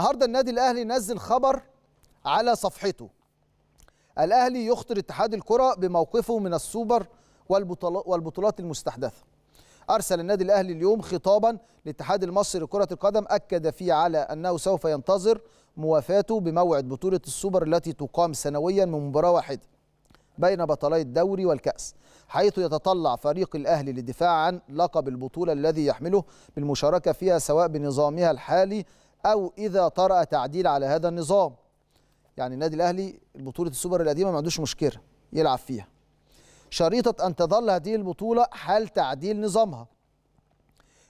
النهارده النادي الاهلي نزل خبر على صفحته الاهلي يخطر اتحاد الكره بموقفه من السوبر والبطولات المستحدثه ارسل النادي الاهلي اليوم خطابا للاتحاد المصري لكره القدم اكد فيه على انه سوف ينتظر موافاته بموعد بطوله السوبر التي تقام سنويا من مباراه واحده بين بطلي الدوري والكأس حيث يتطلع فريق الأهلي للدفاع عن لقب البطولة الذي يحمله بالمشاركة فيها سواء بنظامها الحالي او اذا طرأ تعديل على هذا النظام يعني النادي الاهلي بطوله السوبر القديمه ما عندوش مشكله يلعب فيها شريطه ان تظل هذه البطوله حال تعديل نظامها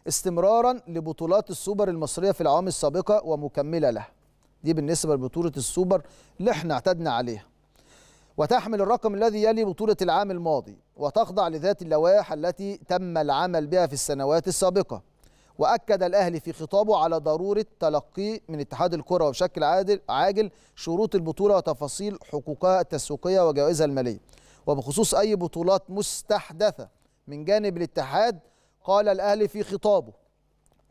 استمرارا لبطولات السوبر المصريه في العوام السابقه ومكمله لها دي بالنسبه لبطوله السوبر اللي احنا اعتدنا عليها وتحمل الرقم الذي يلي بطولة العام الماضي وتخضع لذات اللوائح التي تم العمل بها في السنوات السابقة واكد الاهلي في خطابه على ضروره تلقي من اتحاد الكره وبشكل عاجل شروط البطوله وتفاصيل حقوقها التسويقيه وجوائزها الماليه وبخصوص اي بطولات مستحدثه من جانب الاتحاد قال الاهلي في خطابه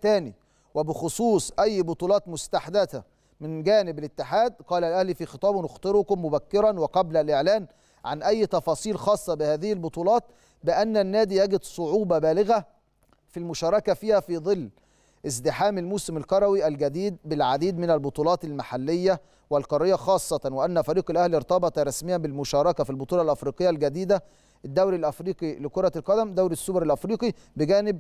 ثاني وبخصوص اي بطولات مستحدثه من جانب الاتحاد قال الاهلي في خطابه نخطركم مبكرا وقبل الاعلان عن اي تفاصيل خاصه بهذه البطولات بان النادي يجد صعوبه بالغه في المشاركة فيها في ظل ازدحام الموسم الكروي الجديد بالعديد من البطولات المحلية والقارية خاصة وأن فريق الأهلي ارتبط رسميا بالمشاركة في البطولة الأفريقية الجديدة الدوري الأفريقي لكرة القدم دوري السوبر الأفريقي بجانب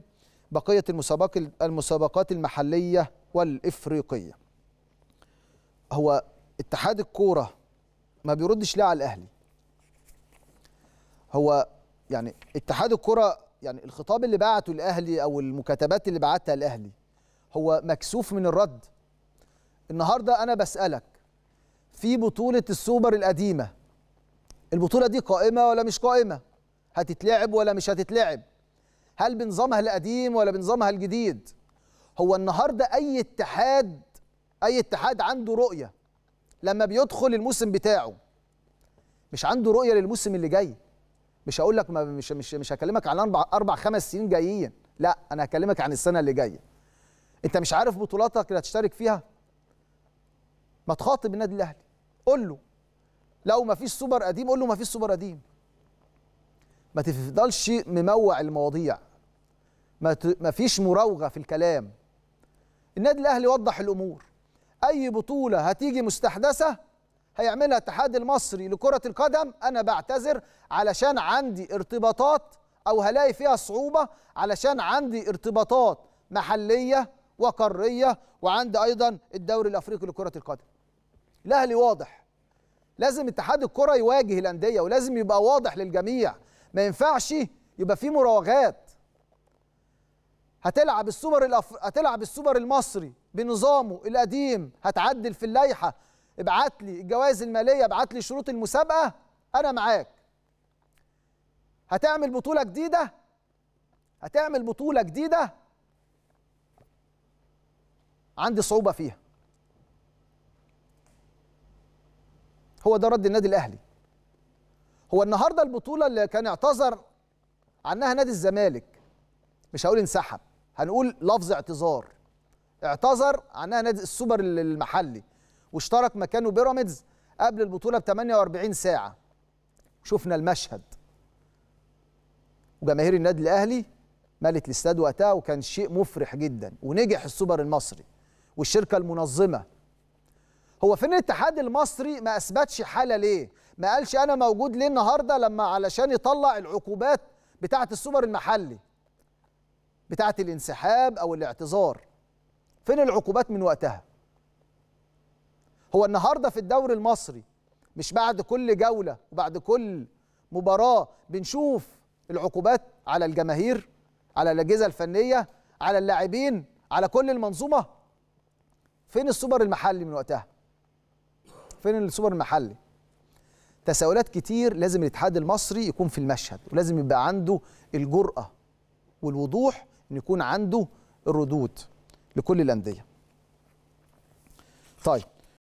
بقية المسابقات المسابقات المحلية والإفريقية هو اتحاد الكورة ما بيردش ليه على الأهلي هو يعني اتحاد الكرة يعني الخطاب اللي بعته الاهلي او المكاتبات اللي بعتها الاهلي هو مكسوف من الرد النهارده انا بسالك في بطوله السوبر القديمه البطوله دي قائمه ولا مش قائمه هتتلعب ولا مش هتتلعب هل بنظامها القديم ولا بنظامها الجديد هو النهارده اي اتحاد اي اتحاد عنده رؤيه لما بيدخل الموسم بتاعه مش عنده رؤيه للموسم اللي جاي مش هقول لك مش مش مش هكلمك عن اربع اربع خمس سنين جايين لا انا هكلمك عن السنه اللي جايه انت مش عارف بطولاتك اللي هتشترك فيها ما تخاطب النادي الاهلي قول له لو ما فيش سوبر قديم قول له ما فيش سوبر قديم ما تفضلش مموع المواضيع ما, ت... ما فيش مراوغه في الكلام النادي الاهلي وضح الامور اي بطوله هتيجي مستحدثه هيعملها الاتحاد المصري لكرة القدم أنا بعتذر علشان عندي ارتباطات أو هلاقي فيها صعوبة علشان عندي ارتباطات محلية وقارية وعندي أيضا الدوري الأفريقي لكرة القدم الأهلي واضح لازم اتحاد الكرة يواجه الأندية ولازم يبقى واضح للجميع ما ينفعش يبقى في مراوغات هتلعب السوبر الأف... هتلعب السوبر المصري بنظامه القديم هتعدل في اللائحه ابعت لي الجوائز الماليه ابعت لي شروط المسابقه انا معاك هتعمل بطوله جديده هتعمل بطوله جديده عندي صعوبه فيها هو ده رد النادي الاهلي هو النهارده البطوله اللي كان اعتذر عنها نادي الزمالك مش هقول انسحب هنقول لفظ اعتذار اعتذر عنها نادي السوبر المحلي واشترك مكانه بيراميدز قبل البطوله ب 48 ساعه شفنا المشهد وجماهير النادي الاهلي مالت الاستاد وقتها وكان شيء مفرح جدا ونجح السوبر المصري والشركه المنظمه هو فين الاتحاد المصري ما اثبتش حاله ليه ما قالش انا موجود ليه النهارده لما علشان يطلع العقوبات بتاعه السوبر المحلي بتاعه الانسحاب او الاعتذار فين العقوبات من وقتها هو النهارده في الدوري المصري مش بعد كل جوله وبعد كل مباراه بنشوف العقوبات على الجماهير على الاجهزه الفنيه على اللاعبين على كل المنظومه فين السوبر المحلي من وقتها فين السوبر المحلي تساؤلات كتير لازم الاتحاد المصري يكون في المشهد ولازم يبقى عنده الجرأة والوضوح ان يكون عنده الردود لكل الأندية طيب